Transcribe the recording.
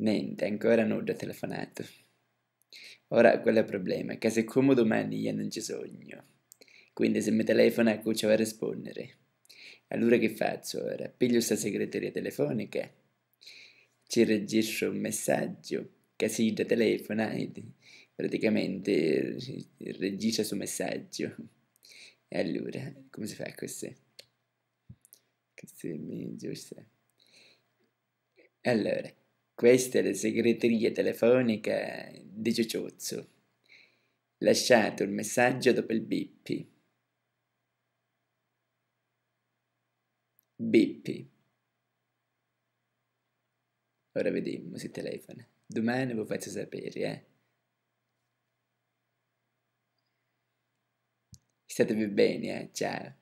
Niente, ancora nulla telefonato. Ora quello è il problema, che se come domani io non ci sogno, quindi se mi telefona cuccio a rispondere. Allora che faccio ora? Piglio sta segreteria telefonica, ci registro un messaggio, che si da telefona e praticamente registra su messaggio. E allora, come si fa questo? Questo è giusto. Allora, queste le segreterie telefoniche di Ciucciuzzu. Lasciate un messaggio dopo il bippi. Bippi. Ora vediamo se telefona. Domani vi faccio sapere, eh. Statevi bene, eh. Ciao.